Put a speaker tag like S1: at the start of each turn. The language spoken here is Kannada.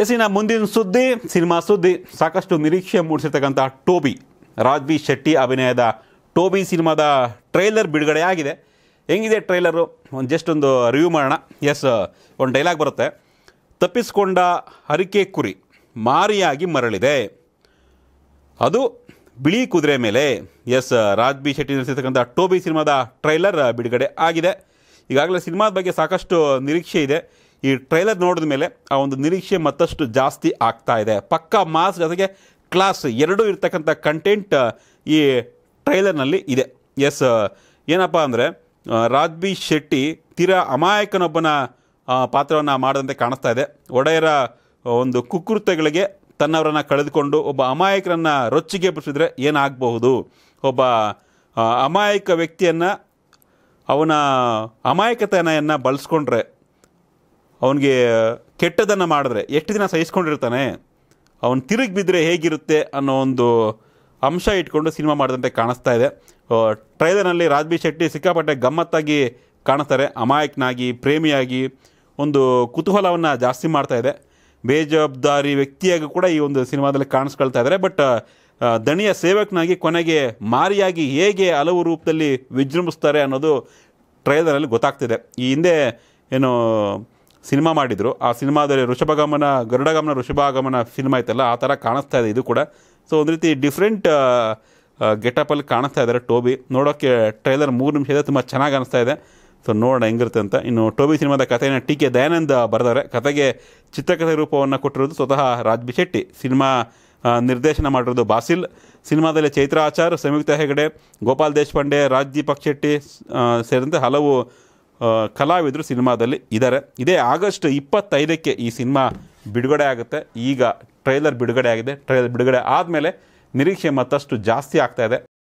S1: ಎಸಿನ ಮುಂದಿನ ಸುದ್ದಿ ಸಿನಿಮಾ ಸುದ್ದಿ ಸಾಕಷ್ಟು ನಿರೀಕ್ಷೆ ಮೂಡಿಸಿರ್ತಕ್ಕಂಥ ಟೋಬಿ ರಾಜ್ವಿ ಶೆಟ್ಟಿ ಅಭಿನಯದ ಟೋಬಿ ಸಿನಿಮಾದ ಟ್ರೈಲರ್ ಬಿಡುಗಡೆಯಾಗಿದೆ ಹೆಂಗಿದೆ ಟ್ರೈಲರು ಒಂದು ಜಸ್ಟ್ ಒಂದು ರಿವ್ಯೂ ಮಾಡೋಣ ಎಸ್ ಒಂದು ಡೈಲಾಗ್ ಬರುತ್ತೆ ತಪ್ಪಿಸಿಕೊಂಡ ಹರಿಕೆ ಕುರಿ ಮಾರಿಯಾಗಿ ಮರಳಿದೆ ಅದು ಬಿಳಿ ಕುದುರೆ ಮೇಲೆ ಎಸ್ ರಾಜ್ ಬಿ ಶೆಟ್ಟಿ ನಡೆಸಿರ್ತಕ್ಕಂಥ ಟೋಬಿ ಸಿನಿಮಾದ ಟ್ರೈಲರ್ ಬಿಡುಗಡೆ ಆಗಿದೆ ಈಗಾಗಲೇ ಸಿನಿಮಾದ ಬಗ್ಗೆ ಸಾಕಷ್ಟು ನಿರೀಕ್ಷೆ ಇದೆ ಈ ಟ್ರೈಲರ್ ನೋಡಿದ ಮೇಲೆ ಆ ಒಂದು ನಿರೀಕ್ಷೆ ಮತ್ತಷ್ಟು ಜಾಸ್ತಿ ಆಗ್ತಾ ಇದೆ ಪಕ್ಕಾ ಮಾಸ್ ಜೊತೆಗೆ ಕ್ಲಾಸ್ ಎರಡೂ ಇರ್ತಕ್ಕಂಥ ಕಂಟೆಂಟ್ ಈ ಟ್ರೈಲರ್ನಲ್ಲಿ ಇದೆ ಎಸ್ ಏನಪ್ಪ ಅಂದರೆ ರಾಜ್ಬಿ ಶೆಟ್ಟಿ ತೀರಾ ಅಮಾಯಕನೊಬ್ಬನ ಪಾತ್ರವನ್ನು ಮಾಡಿದಂತೆ ಕಾಣಿಸ್ತಾ ಇದೆ ಒಡೆಯರ ಒಂದು ಕುಕೃತ್ಯಗಳಿಗೆ ತನ್ನವರನ್ನು ಕಳೆದುಕೊಂಡು ಒಬ್ಬ ಅಮಾಯಕರನ್ನು ರೊಚ್ಚಿಗೆ ಎಬ್ಬಿಸಿದ್ರೆ ಏನಾಗಬಹುದು ಒಬ್ಬ ಅಮಾಯಕ ವ್ಯಕ್ತಿಯನ್ನು ಅವನ ಅಮಾಯಕತನೆಯನ್ನು ಬಳಸ್ಕೊಂಡ್ರೆ ಅವನಿಗೆ ಕೆಟ್ಟದನ್ನು ಮಾಡಿದ್ರೆ ಎಷ್ಟು ದಿನ ಸಹಿಸ್ಕೊಂಡಿರ್ತಾನೆ ಅವನು ತಿರುಗಿ ಬಿದ್ದರೆ ಹೇಗಿರುತ್ತೆ ಅನ್ನೋ ಒಂದು ಅಂಶ ಇಟ್ಕೊಂಡು ಸಿನಿಮಾ ಮಾಡಿದಂತೆ ಕಾಣಿಸ್ತಾ ಇದೆ ಟ್ರೈಲರ್ನಲ್ಲಿ ರಾಜ್ಬಿ ಶೆಟ್ಟಿ ಸಿಕ್ಕಾಪಟ್ಟೆ ಗಮ್ಮತ್ತಾಗಿ ಕಾಣಿಸ್ತಾರೆ ಅಮಾಯಕನಾಗಿ ಪ್ರೇಮಿಯಾಗಿ ಒಂದು ಕುತೂಹಲವನ್ನು ಜಾಸ್ತಿ ಮಾಡ್ತಾ ಇದೆ ಬೇಜವಾಬ್ದಾರಿ ವ್ಯಕ್ತಿಯಾಗಿ ಕೂಡ ಈ ಒಂದು ಸಿನಿಮಾದಲ್ಲಿ ಕಾಣಿಸ್ಕೊಳ್ತಾ ಇದ್ದಾರೆ ಬಟ್ ದಣಿಯ ಸೇವಕನಾಗಿ ಕೊನೆಗೆ ಮಾರಿಯಾಗಿ ಹೇಗೆ ಹಲವು ರೂಪದಲ್ಲಿ ವಿಜೃಂಭಿಸ್ತಾರೆ ಅನ್ನೋದು ಟ್ರೈಲರಲ್ಲಿ ಗೊತ್ತಾಗ್ತಿದೆ ಈ ಹಿಂದೆ ಏನು ಸಿನಿಮಾ ಮಾಡಿದರು ಆ ಸಿನಿಮಾದಲ್ಲಿ ಋಷಭಗಮನ ಗರುಡಗಮನ ಋಷಭಾಗಮನ ಸಿನಿಮಾ ಇತ್ತಲ್ಲ ಆ ಥರ ಕಾಣಿಸ್ತಾ ಇದೆ ಇದು ಕೂಡ ಸೊ ಒಂದು ರೀತಿ ಡಿಫ್ರೆಂಟ್ ಗೆಟಪಲ್ಲಿ ಕಾಣಿಸ್ತಾ ಇದ್ದಾರೆ ಟೋಬಿ ನೋಡೋಕ್ಕೆ ಟ್ರೈಲರ್ ಮೂರು ನಿಮಿಷ ಇದೆ ತುಂಬ ಚೆನ್ನಾಗಿ ಅನಿಸ್ತಾ ಇದೆ ಸೊ ನೋಡೋಣ ಹೆಂಗಿರುತ್ತೆ ಅಂತ ಇನ್ನು ಟೋಬಿ ಸಿನಿಮಾದ ಕಥೆಯನ್ನು ಟಿ ಕೆ ದಯಾನಂದ ಬರೆದಾರೆ ಕಥೆಗೆ ಚಿತ್ರಕಥೆ ರೂಪವನ್ನು ಕೊಟ್ಟಿರೋದು ಸ್ವತಃ ರಾಜ್ಬಿ ಶೆಟ್ಟಿ ಸಿನಿಮಾ ನಿರ್ದೇಶನ ಮಾಡಿರೋದು ಬಾಸಿಲ್ ಸಿನಿಮಾದಲ್ಲಿ ಆಚಾರ್ ಸಂಯುಕ್ತ ಹೆಗಡೆ ಗೋಪಾಲ್ ದೇಶಪಾಂಡೆ ರಾಜ್ ದೀಪಕ್ ಶೆಟ್ಟಿ ಸೇರಿದಂತೆ ಹಲವು ಕಲಾವಿದರು ಸಿನಿಮಾದಲ್ಲಿ ಇದ್ದಾರೆ ಇದೇ ಆಗಸ್ಟ್ ಇಪ್ಪತ್ತೈದಕ್ಕೆ ಈ ಸಿನಿಮಾ ಬಿಡುಗಡೆ ಆಗುತ್ತೆ ಈಗ ಟ್ರೈಲರ್ ಬಿಡುಗಡೆ ಆಗಿದೆ ಟ್ರೈಲರ್ ಬಿಡುಗಡೆ ಆದಮೇಲೆ ನಿರೀಕ್ಷೆ ಮತ್ತಷ್ಟು ಜಾಸ್ತಿ ಆಗ್ತಾ ಇದೆ